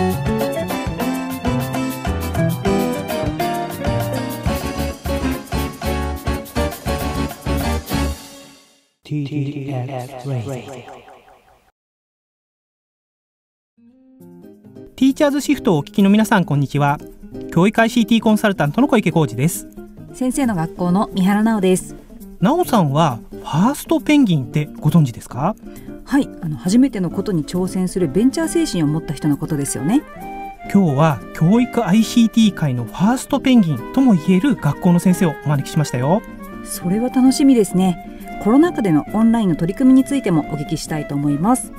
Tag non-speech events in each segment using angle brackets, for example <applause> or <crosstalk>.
ティーチャーズシフトをお聞きの皆さんこんにちは教育 ICT コンサルタントの小池浩二です先生の学校の三原直です直さんはファーストペンギンってご存知ですかはいあの初めてのことに挑戦するベンチャー精神を持った人のことですよね今日は教育 ICT 界のファーストペンギンともいえる学校の先生をお招きしましたよそれは楽しみですねコロナ禍でのオンラインの取り組みについてもお聞きしたいと思います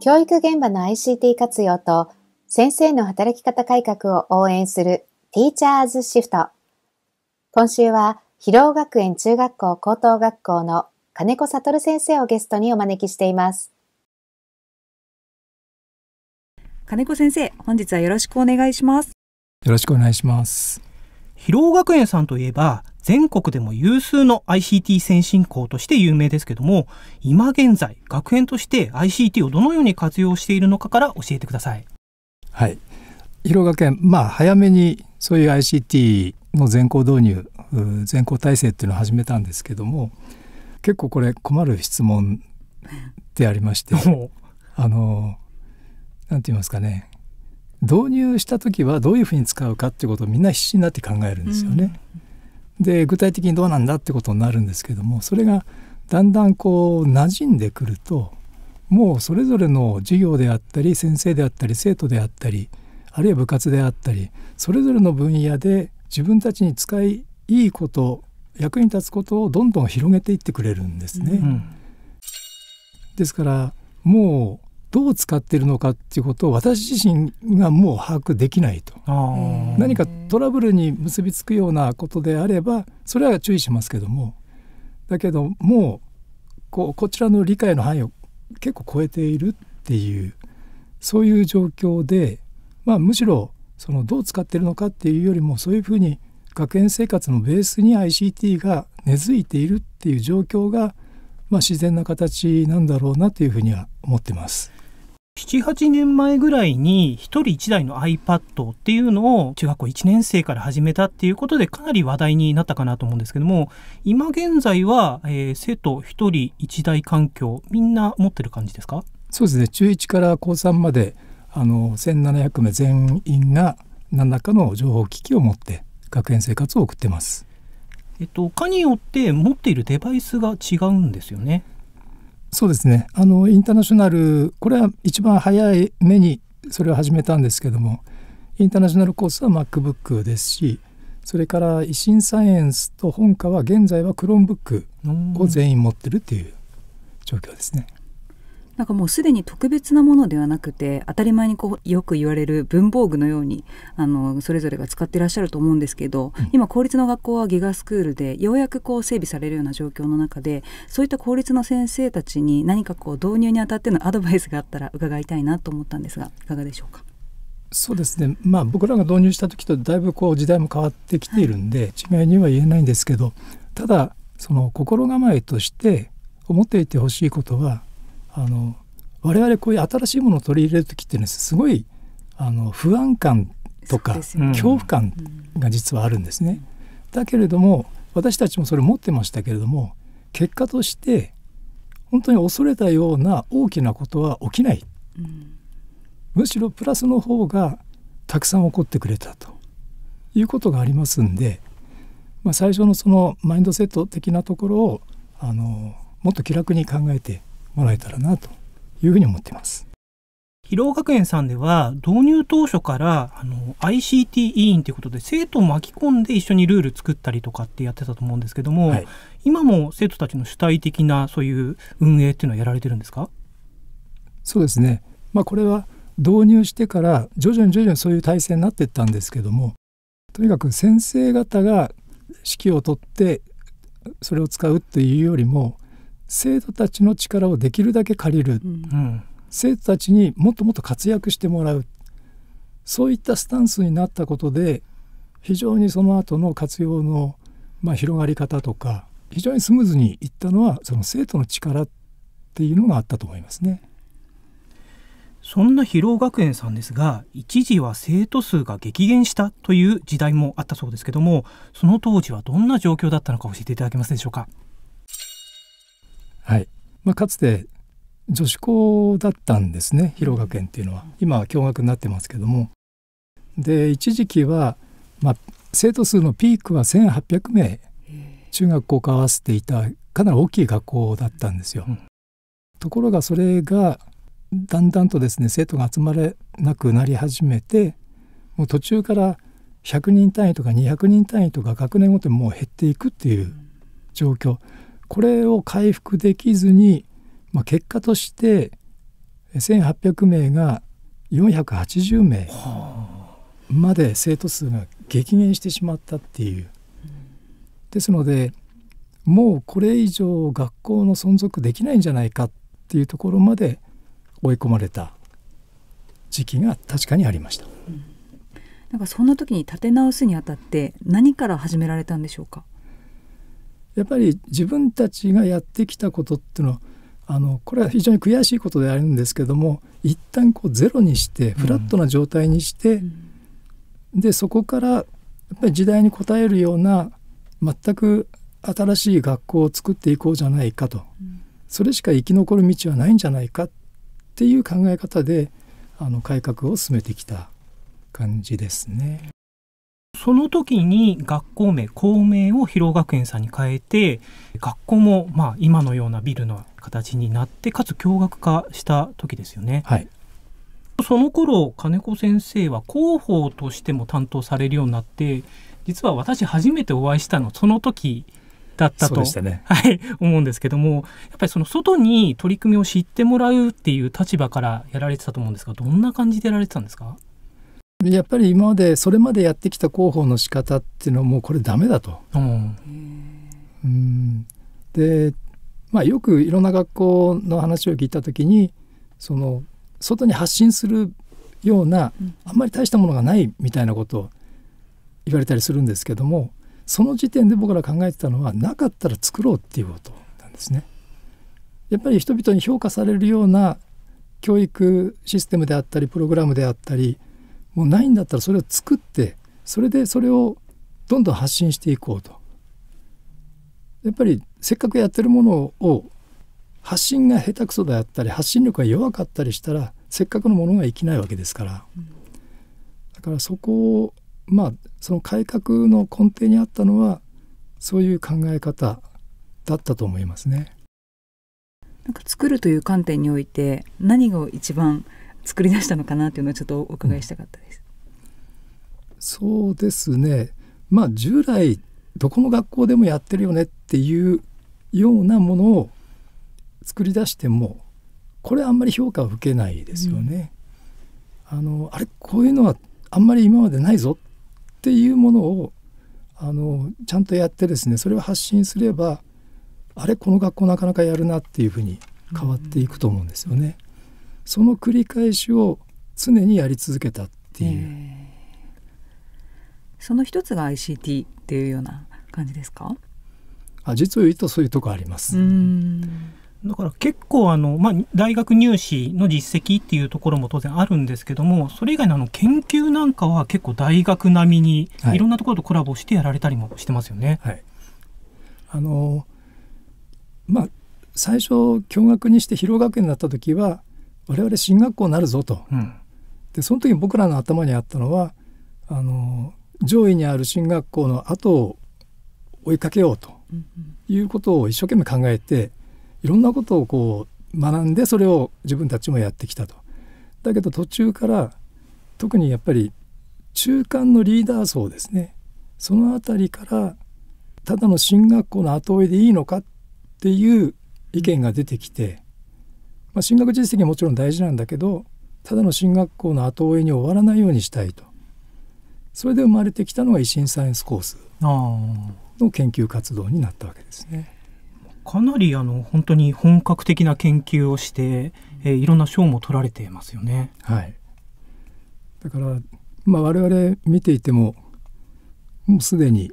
教育現場の ICT 活用と先生の働き方改革を応援するティーチャーズシフト。今週は、広尾学園中学校高等学校の金子悟先生をゲストにお招きしています。金子先生、本日はよろしくお願いします。よろしくお願いします。広尾学園さんといえば、全国でも有数の ICT 先進校として有名ですけども、今現在、学園として ICT をどのように活用しているのかから教えてください。はい。広賀県、まあ、早めにそういう ICT の全校導入、全校体制っていうのを始めたんですけども、結構これ困る質問でありまして、<laughs> あの、何て言いますかね、導入した時はどういうふうに使うかっていうことをみんな必死になって考えるんですよね。うん、で具体的にどうなんだってことになるんですけどもそれがだんだんこう馴染んでくるともうそれぞれの授業であったり先生であったり生徒であったりあるいは部活であったりそれぞれの分野で自分たちに使いいいこと役に立つことをどんどん広げていってくれるんですね。うん、ですからもうどう使ってるのかっていうことを私自身がもう把握できないと何かトラブルに結びつくようなことであればそれは注意しますけどもだけどもうこうこちらの理解の範囲を結構超えているっていうそういう状況で、まあ、むしろそのどう使ってるのかっていうよりもそういうふうに学園生活のベースに ICT が根付いているっていう状況が、まあ、自然な形なんだろうなというふうには思ってます。7、8年前ぐらいに一人一台の iPad っていうのを中学校1年生から始めたっていうことでかなり話題になったかなと思うんですけども、今現在は、えー、生徒一人一台環境、みんな持ってる感じですかそうですね。中1から高3まで、あの、1700名全員が何らかの情報機器を持って学園生活を送ってます。えっと、科によって持っているデバイスが違うんですよね。そうですねあのインターナショナルこれは一番早い目にそれを始めたんですけどもインターナショナルコースは MacBook ですしそれから維新サイエンスと本科は現在は Chromebook を全員持ってるっていう状況ですね。なんかもうすでに特別なものではなくて当たり前にこうよく言われる文房具のようにあのそれぞれが使ってらっしゃると思うんですけど、うん、今公立の学校はギガスクールでようやくこう整備されるような状況の中でそういった公立の先生たちに何かこう導入にあたってのアドバイスがあったら伺いたいなと思ったんですがいかがでしょうか。そうですね、まあ、僕らが導入した時とだいぶこう時代も変わってきているんで、はい、違いには言えないんですけどただその心構えとして思っていてほしいことはあの我々こういう新しいものを取り入れる時っていうのはすごいあの不安感とか、ね、恐怖感が実はあるんですね。だけれども私たちもそれ持ってましたけれども結果として本当に恐れたような大きなことは起きない、うん、むしろプラスの方がたくさん起こってくれたということがありますんで、まあ、最初のそのマインドセット的なところをあのもっと気楽に考えてもらえたらなというふうに思っています。広尾学園さんでは導入当初からあの ICT 委員ということで生徒を巻き込んで一緒にルール作ったりとかってやってたと思うんですけども、はい、今も生徒たちの主体的なそういう運営っていうのはやられてるんですかそうですね、まあ、これは導入してから徐々に徐々にそういう体制になっていったんですけどもとにかく先生方が指揮を取ってそれを使うっていうよりも生徒たちの力をできるだけ借りる、うん生徒たちにもっともっと活躍してもらうそういったスタンスになったことで非常にその後の活用の、まあ、広がり方とか非常にスムーズにいったのはその生徒の力っていうのがあったと思いますね。そんな広尾学園さんですが一時は生徒数が激減したという時代もあったそうですけどもその当時はどんな状況だったのか教えていただけますでしょうか。はいまあ、かつて女子校だったんですね広学園っていうのは今は共学になってますけどもで一時期は、まあ、生徒数のピークは1,800名中学校を合わせていたかなり大きい学校だったんですよ。ところがそれがだんだんとですね生徒が集まれなくなり始めてもう途中から100人単位とか200人単位とか学年ごとにもう減っていくっていう状況これを回復できずに、まあ、結果として1,800名が480名まで生徒数が激減してしまったっていう。ですのでもうこれ以上学校の存続できないんじゃないかっていうところまで追い込まれた時期が確かにありました。なんかそんな時に立て直すにあたって何から始められたんでしょうか。やっぱり自分たちがやってきたことっていうのはあのこれは非常に悔しいことであるんですけども一旦こうゼロにしてフラットな状態にして、うん、でそこからやっぱり時代に応えるような全く新しい学校を作っていこうじゃないかと、うん、それしか生き残る道はないんじゃないかっていう考え方であの改革を進めてきた感じですね。その時に学校名校名を広尾学園さんに変えて学校もまあ今のようなビルの形になってかつ共学化した時ですよね。はい、その頃金子先生は広報としても担当されるようになって実は私初めてお会いしたのその時だったと、ね、はい、思うんですけどもやっぱりその外に取り組みを知ってもらうっていう立場からやられてたと思うんですがどんな感じでやられてたんですかやっぱり今までそれまでやってきた広報の仕方っていうのはもうこれダメだと。うん、うんで、まあ、よくいろんな学校の話を聞いた時にその外に発信するようなあんまり大したものがないみたいなことを言われたりするんですけどもその時点で僕ら考えてたのはなかったら作ろうっていうことなんですね。やっぱり人々に評価されるような教育システムであったりプログラムであったりもうないんだったらそれを作ってそれでそれをどんどん発信していこうと。やっぱりせっかくやってるものを発信が下手くそであったり発信力が弱かったりしたらせっかくのものが生きないわけですから、うん、だからそこをまあその改革の根底にあったのはそういう考え方だったと思いますね。なんか作るという観点において何が一番作り出したのかなというのをちょっとお伺いしたかったです。そうですね、まあ、従来どこの学校でもやってるよねっていうようなものを作り出してもこれあんまり評価を受けないですよね。うん、あのあれこういうのはあんまり今までないぞっていうものをあのちゃんとやってですねそれを発信すればあれこの学校なかなかやるなっていうふうに変わっていくと思うんですよね。その繰り返しを常にやり続けたっていう、その一つが ICT っていうような感じですかあ実を言うとそういうとこあります。だから結構あの、まあ、大学入試の実績っていうところも当然あるんですけどもそれ以外のあの研究なんかは結構大学並みにいろんなところとコラボしてやられたりもしてますよね。はい、はい、あのまあ最初共学にして広学園になった時は我々進学校になるぞと、うん、でその時僕らの頭にあったのはあの上位にある進学校の後を追いかけようということを一生懸命考えていろんなことをこう学んでそれを自分たちもやってきたと。だけど途中から特にやっぱり中間のリーダー層ですねその辺りからただの進学校の後追いでいいのかっていう意見が出てきてまあ、進学実績はもちろん大事なんだけどただの進学校の後追いに終わらないようにしたいとそれで生まれてきたのが維新サイエンスコースの研究活動になったわけですね。かなりあの本当に本格的な研究をして、えー、いろんな賞も取られてますよね。はい、だから、まあ、我々見ていてももうすでに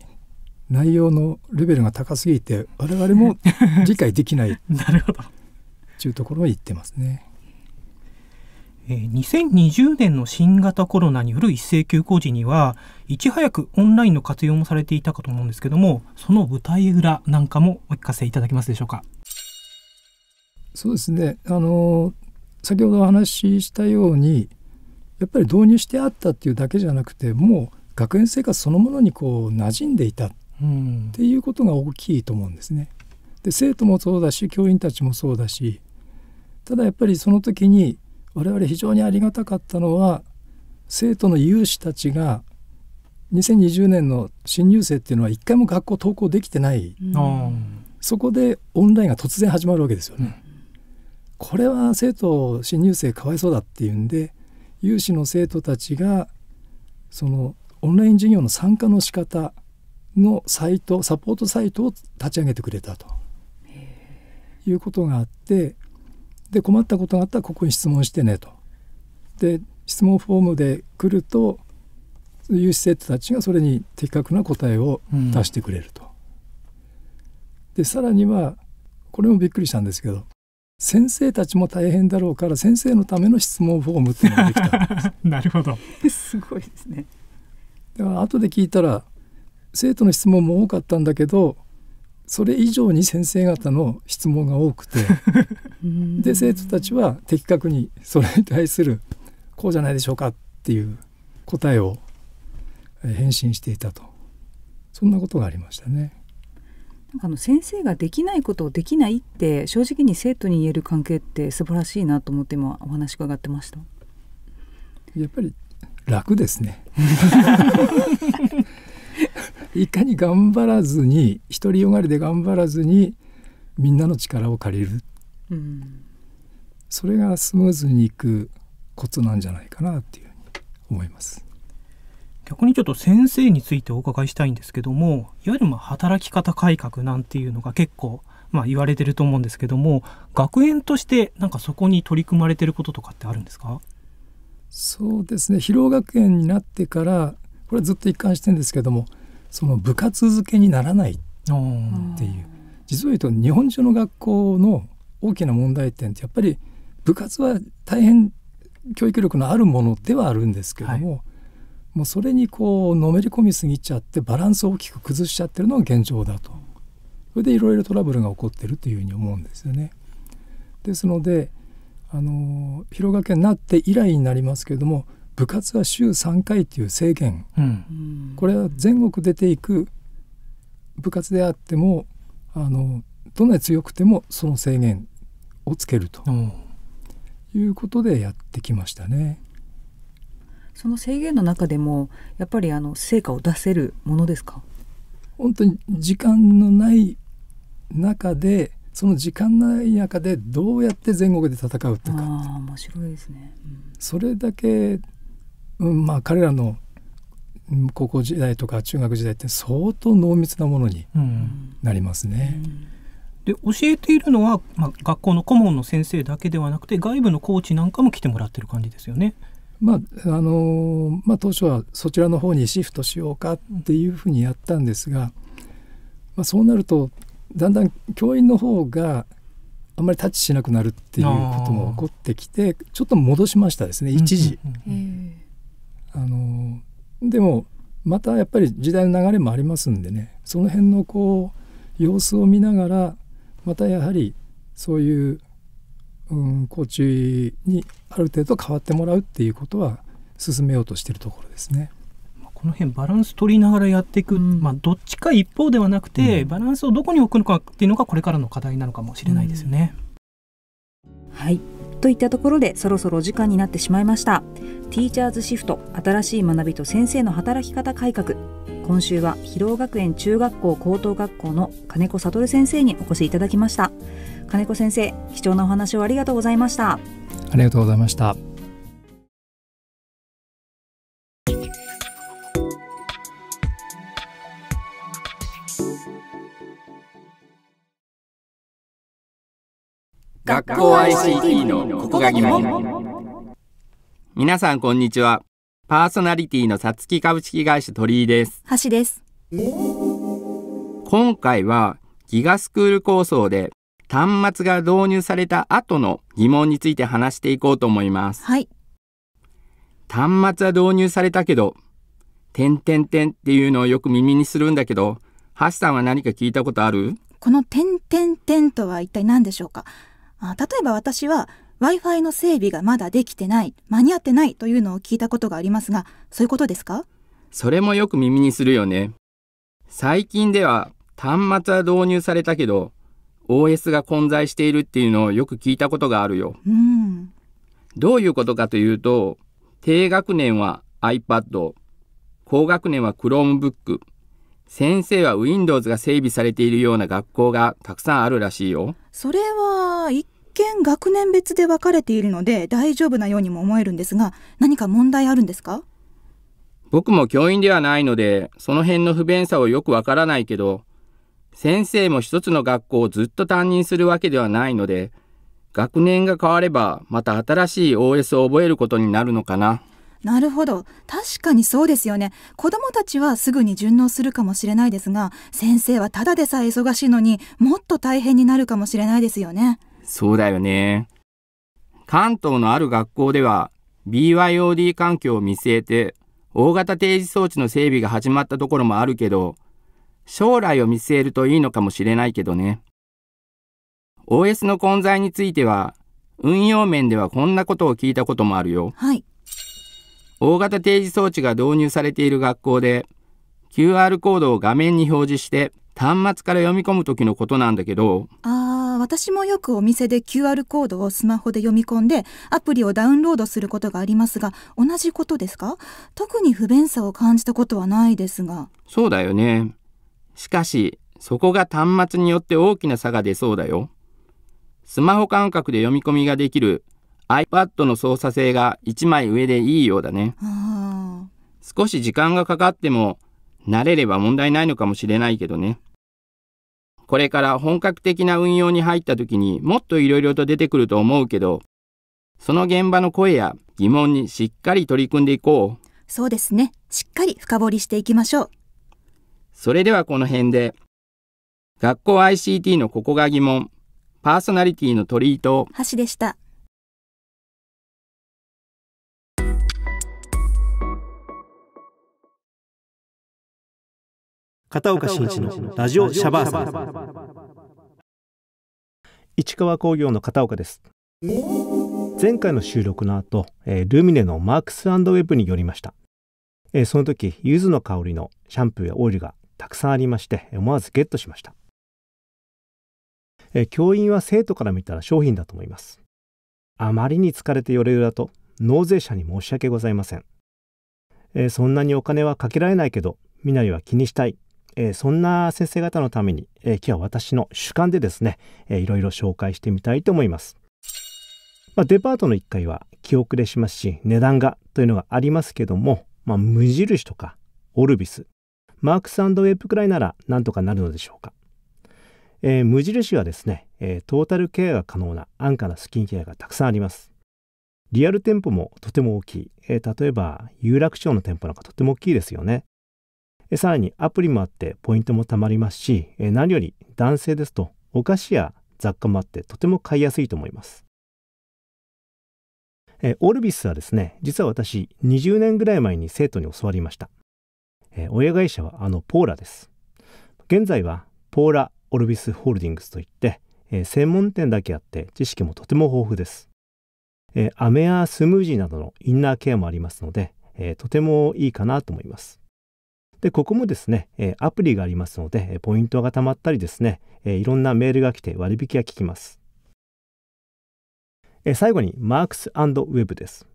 内容のレベルが高すぎて我々も理解できない <laughs> なるほどというところは言ってますね。2020年の新型コロナによる一斉休校時にはいち早くオンラインの活用もされていたかと思うんですけどもその舞台裏なんかもお聞かせいただけますでしょうか。そうですねあの先ほどお話ししたようにやっぱり導入してあったっていうだけじゃなくてもう学園生活そのものにこう馴染んでいたっていうことが大きいと思うんですね。で生徒もそうだし教員たちもそうだしただやっぱりその時に我々非常にありがたかったのは生徒の有志たちが2020年の新入生っていうのは一回も学校登校できてない、うん、そこでオンラインが突然始まるわけですよね。これは生徒新入生かわいそうだっていうんで有志の生徒たちがそのオンライン授業の参加の仕方のサイトサポートサイトを立ち上げてくれたということがあってで困ったことがあったらここに質問してねと。で質問フォームで来るという施設たちがそれに的確な答えを出してくれると。うん、でさらにはこれもびっくりしたんですけど先生たちも大変だろうから先生のための質問フォームっていうのができた <laughs> なるほどすごいですねだから後で聞いたら生徒の質問も多かったんだけどそれ以上に先生方の質問が多くて <laughs> で生徒たちは的確にそれに対するこうじゃないでしょうかっていう答えを返信していたとそんなことがありましたね。なんかあの先生ができないことをできないって正直に生徒に言える関係って素晴らしいなと思って今お話伺ってました。やっぱり楽ですね <laughs> いかに頑張らずに独りよがりで頑張らずにみんなの力を借りる、うん、それがスムーズにいくコツなんじゃないかなっていうふうに思います。逆にちょっと先生についてお伺いしたいんですけどもいわゆるまあ働き方改革なんていうのが結構まあ言われてると思うんですけども学園としてなんかそこに取り組まれてることとかってあるんですかそうですね疲労学園になってからこれずっと一貫してるんですけどもその部活付けにならないっていう実を言うと日本中の学校の大きな問題点ってやっぱり部活は大変教育力のあるものではあるんですけども、はい、もうそれにこうのめり込みすぎちゃってバランスを大きく崩しちゃってるのが現状だとそれでいろいろトラブルが起こってるというふうに思うんですよね。ですのであの広がけになって以来になりますけれども部活は週3回という制限、うん、これは全国出ていく部活であってもあのどんなに強くてもその制限をつけるということでやってきましたね。その制限の中でもやっぱりあの成果を出せるものですか本当に時間のない中でその時間ない中でどうやって全国で戦うってかあ面白いですね、うん、それだけうんまあ、彼らの高校時代とか中学時代って相当濃密なものになりますね。うんうんで教えているのは、まあ、学校の顧問の先生だけではなくて外部のコーチなんかも来てもらってる感じですよね。まああのまあ、当初はそちらの方にシフトしようかっていうふうにやったんですが、まあ、そうなるとだんだん教員の方があんまりタッチしなくなるっていうことも起こってきてちょっと戻しましたですね一時。うんうんうんあのでもまたやっぱり時代の流れもありますんでねその辺のこう様子を見ながらまたやはりそういう、うん、コーチにある程度変わってもらうっていうことは進めようとしてるところですね。この辺バランス取りながらやっていく、うん、まあ、どっちか一方ではなくて、うん、バランスをどこに置くのかっていうのがこれからの課題なのかもしれないですよね。はいといったところでそろそろ時間になってしまいました。ティーチャーズシフト、新しい学びと先生の働き方改革。今週は広尾学園中学校高等学校の金子悟先生にお越しいただきました。金子先生、貴重なお話をありがとうございました。ありがとうございました。学校 ICT のここが疑問皆さんこんにちはパーソナリティのさつき株式会社鳥居です橋です今回はギガスクール構想で端末が導入された後の疑問について話していこうと思います、はい、端末は導入されたけど点点点っていうのをよく耳にするんだけど橋さんは何か聞いたことあるこの点点点とは一体何でしょうかあ例えば私は Wi-Fi の整備がまだできてない、間に合ってないというのを聞いたことがありますが、そういうことですかそれもよく耳にするよね。最近では端末は導入されたけど、OS が混在しているっていうのをよく聞いたことがあるよ。うん。どういうことかというと、低学年は iPad、高学年は Chromebook、先生は Windows が整備されているような学校がたくさんあるらしいよ。それは一見学年別で分かれているので大丈夫なようにも思えるんですが何か問題あるんですか僕も教員ではないのでその辺の不便さをよくわからないけど先生も一つの学校をずっと担任するわけではないので学年が変わればまた新しい OS を覚えることになるのかな。なるほど確かにそうですよね子どもたちはすぐに順応するかもしれないですが先生はただでさえ忙しいのにもっと大変になるかもしれないですよね。そうだよね。関東のある学校では BYOD 環境を見据えて大型定時装置の整備が始まったところもあるけど、将来を見据えるといいのかもしれないけどね。OS の混在については、運用面ではこんなことを聞いたこともあるよ。はい。大型定時装置が導入されている学校で、QR コードを画面に表示して端末から読み込む時のことなんだけど、ああ。あ私もよくお店で QR コードをスマホで読み込んでアプリをダウンロードすることがありますが同じことですか特に不便さを感じたことはないですがそうだよねしかしそこが端末によって大きな差が出そうだよスマホ感覚で読み込みができる iPad の操作性が1枚上でいいようだね少し時間がかかっても慣れれば問題ないのかもしれないけどねこれから本格的な運用に入った時にもっといろいろと出てくると思うけど、その現場の声や疑問にしっかり取り組んでいこう。そうですね。しっかり深掘りしていきましょう。それではこの辺で、学校 ICT のここが疑問、パーソナリティの鳥居と。橋でした。片岡真一のラジオシャバーサ市川工業の片岡です前回の収録の後、えー、ルミネのマークスウェブに寄りました、えー、その時柚子の香りのシャンプーやオイルがたくさんありまして思わずゲットしました、えー、教員は生徒から見たら商品だと思いますあまりに疲れてよれよだと納税者に申し訳ございません、えそんなにお金はかけられないけど身なりは気にしたいえー、そんな先生方のために、えー、今日は私の主観でですね、えー、いろいろ紹介してみたいと思います。まあ、デパートの1階は気遅れしますし値段がというのがありますけども、まあ、無印とかオルビスマークスウェブくらいならなんとかなるのでしょうか。えー、無印はですね、えー、トータルケアが可能な安価なスキンケアがたくさんあります。リアル店舗もとても大きい。えー、例えば有楽町の店舗なんかとても大きいですよね。さらにアプリもあってポイントも貯まりますし、何より男性ですとお菓子や雑貨もあってとても買いやすいと思います。オルビスはですね、実は私20年ぐらい前に生徒に教わりました。親会社はあのポーラです。現在はポーラ・オルビスホールディングスといって、専門店だけあって知識もとても豊富です。アメやスムージーなどのインナーケアもありますので、とてもいいかなと思います。で、ここもですね、えアプリがありますので、ポイントがたまったりですね、えいろんなメールが来て割引が効きます。え最後に、マークスウェブです。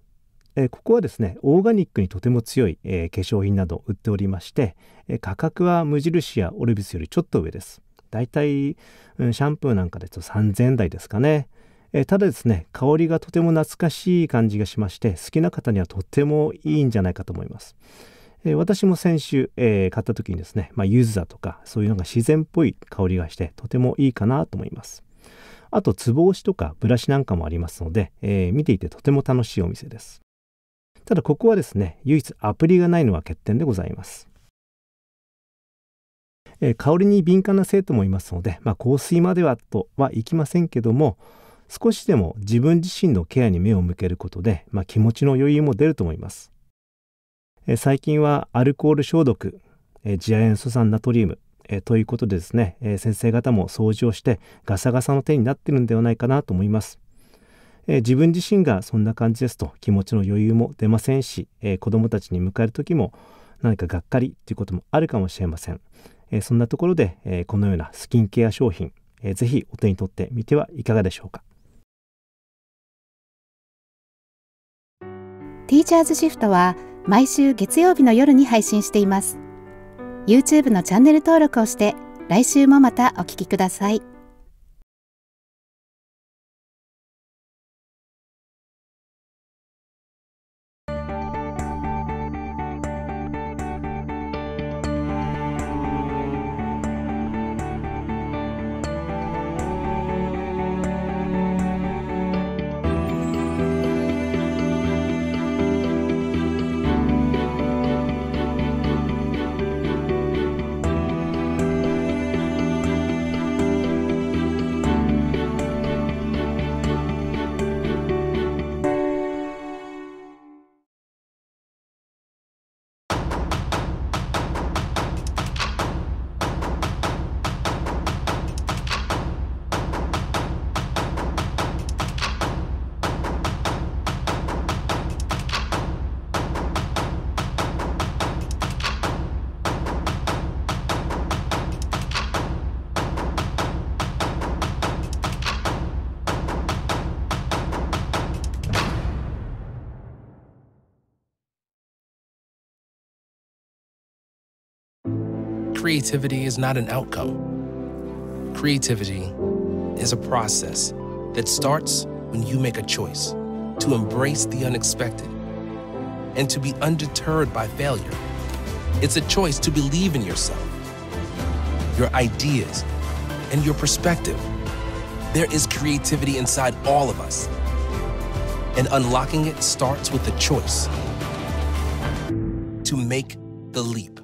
えここはですね、オーガニックにとても強い、え化粧品など売っておりまして、え価格は無印やオルビスよりちょっと上です。だいたい、うん、シャンプーなんかでと3000円台ですかね。えただですね香りがとても懐かしい感じがしまして好きな方にはとってもいいんじゃないかと思いますえー、私も先週、えー、買った時にですね、まあ、柚子だとかそういうのが自然っぽい香りがしてとてもいいかなと思いますあとつぼ押しとかブラシなんかもありますので、えー、見ていてとても楽しいお店ですただここはですね唯一アプリがないのが欠点でございますえ香りに敏感な生徒もいますので、まあ、香水まではとはいきませんけども少しでも自分自身のケアに目を向けることで、まあ、気持ちの余裕も出ると思います最近はアルコール消毒、次亜塩素酸ナトリウム、ということでですね、先生方も掃除をしてガサガサの手になってるんではないかなと思います。自分自身がそんな感じですと気持ちの余裕も出ませんし、子どもたちに迎える時も何かがっかりということもあるかもしれません。そんなところで、このようなスキンケア商品、ぜひお手に取ってみてはいかがでしょうか。ティーチャーズシフトは毎週月曜日の夜に配信しています。YouTube のチャンネル登録をして、来週もまたお聴きください。Creativity is not an outcome. Creativity is a process that starts when you make a choice to embrace the unexpected and to be undeterred by failure. It's a choice to believe in yourself, your ideas, and your perspective. There is creativity inside all of us, and unlocking it starts with a choice to make the leap.